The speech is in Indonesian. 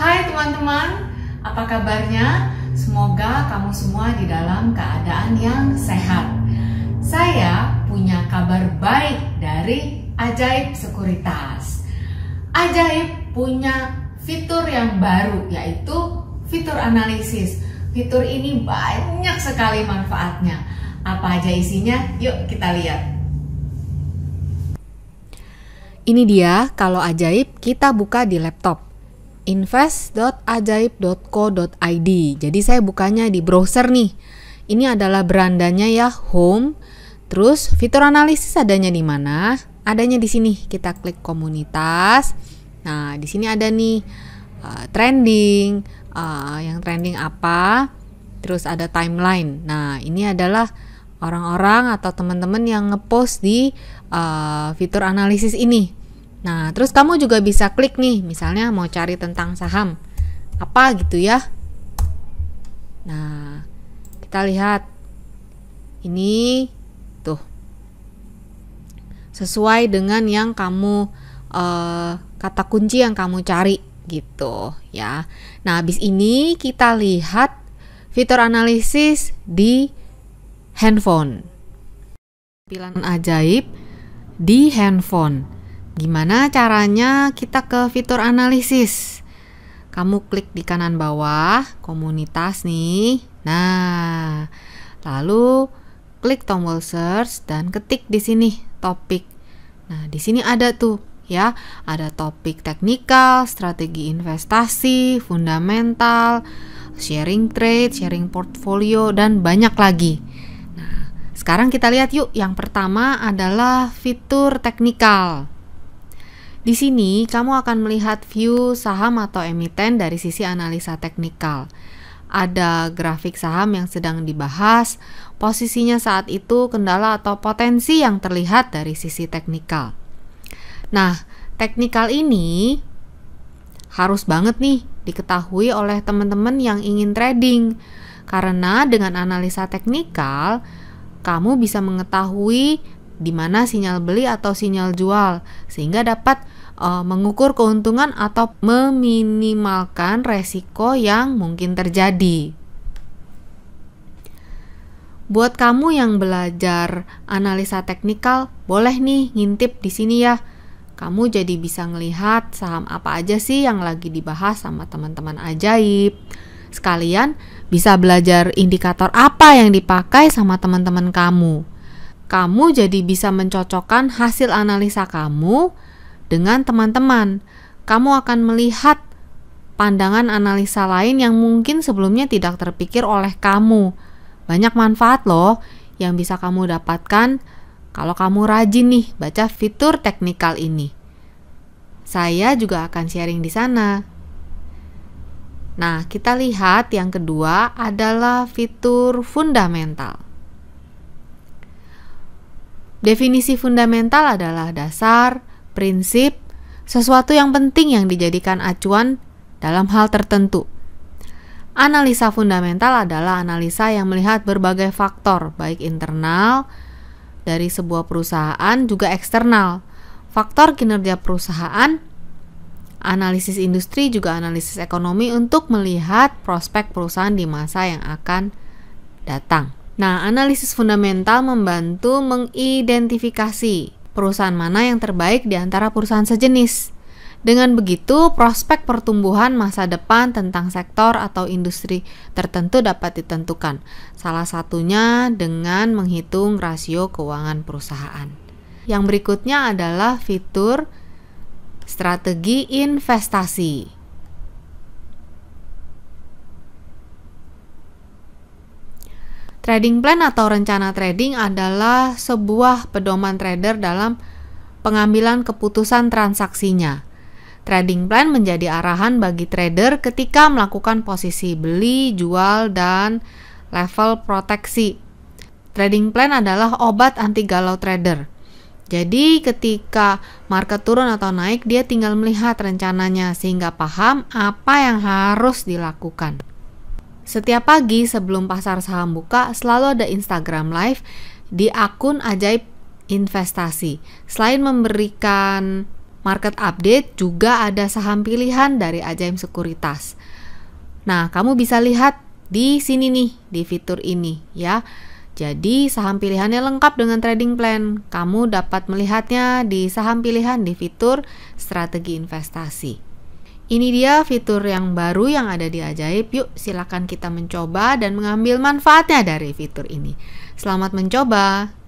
Hai teman-teman, apa kabarnya? Semoga kamu semua di dalam keadaan yang sehat. Saya punya kabar baik dari Ajaib Sekuritas. Ajaib punya fitur yang baru yaitu fitur analisis. Fitur ini banyak sekali manfaatnya. Apa aja isinya? Yuk kita lihat. Ini dia kalau ajaib kita buka di laptop invest.ajaib.co.id. Jadi saya bukanya di browser nih. Ini adalah berandanya ya home. Terus fitur analisis adanya di mana? Adanya di sini. Kita klik komunitas. Nah, di sini ada nih uh, trending, uh, yang trending apa? Terus ada timeline. Nah, ini adalah orang-orang atau teman-teman yang ngepost di uh, fitur analisis ini. Nah, terus kamu juga bisa klik nih, misalnya mau cari tentang saham apa gitu ya. Nah, kita lihat ini tuh sesuai dengan yang kamu uh, kata kunci yang kamu cari gitu ya. Nah, habis ini kita lihat fitur analisis di handphone. Tampilan ajaib di handphone. Gimana caranya kita ke fitur analisis? Kamu klik di kanan bawah, komunitas nih. Nah, lalu klik tombol search dan ketik di sini topik. Nah, di sini ada tuh ya, ada topik teknikal, strategi investasi, fundamental, sharing trade, sharing portfolio dan banyak lagi. Sekarang kita lihat yuk, yang pertama adalah fitur teknikal. Di sini kamu akan melihat view saham atau emiten dari sisi analisa teknikal. Ada grafik saham yang sedang dibahas, posisinya saat itu, kendala atau potensi yang terlihat dari sisi teknikal. Nah, teknikal ini harus banget nih diketahui oleh teman-teman yang ingin trading. Karena dengan analisa teknikal, kamu bisa mengetahui di mana sinyal beli atau sinyal jual, sehingga dapat uh, mengukur keuntungan atau meminimalkan resiko yang mungkin terjadi. Buat kamu yang belajar analisa teknikal, boleh nih ngintip di sini ya. Kamu jadi bisa ngelihat saham apa aja sih yang lagi dibahas sama teman-teman ajaib Sekalian bisa belajar indikator apa yang dipakai sama teman-teman kamu. Kamu jadi bisa mencocokkan hasil analisa kamu dengan teman-teman. Kamu akan melihat pandangan analisa lain yang mungkin sebelumnya tidak terpikir oleh kamu. Banyak manfaat loh yang bisa kamu dapatkan kalau kamu rajin nih baca fitur teknikal ini. Saya juga akan sharing di sana. Nah, kita lihat yang kedua adalah fitur fundamental. Definisi fundamental adalah dasar, prinsip, sesuatu yang penting yang dijadikan acuan dalam hal tertentu. Analisa fundamental adalah analisa yang melihat berbagai faktor, baik internal dari sebuah perusahaan juga eksternal. Faktor kinerja perusahaan analisis industri juga analisis ekonomi untuk melihat prospek perusahaan di masa yang akan datang. Nah, analisis fundamental membantu mengidentifikasi perusahaan mana yang terbaik di antara perusahaan sejenis. Dengan begitu, prospek pertumbuhan masa depan tentang sektor atau industri tertentu dapat ditentukan, salah satunya dengan menghitung rasio keuangan perusahaan. Yang berikutnya adalah fitur Strategi investasi Trading plan atau rencana trading adalah sebuah pedoman trader dalam pengambilan keputusan transaksinya. Trading plan menjadi arahan bagi trader ketika melakukan posisi beli, jual, dan level proteksi. Trading plan adalah obat anti galau trader. Jadi ketika market turun atau naik, dia tinggal melihat rencananya sehingga paham apa yang harus dilakukan. Setiap pagi sebelum pasar saham buka, selalu ada Instagram Live di akun Ajaib Investasi. Selain memberikan market update, juga ada saham pilihan dari Ajaib Sekuritas. Nah, kamu bisa lihat di sini nih, di fitur ini ya. Jadi, saham pilihannya lengkap dengan trading plan. Kamu dapat melihatnya di saham pilihan di fitur strategi investasi. Ini dia fitur yang baru yang ada di Ajaib. Yuk, silakan kita mencoba dan mengambil manfaatnya dari fitur ini. Selamat mencoba!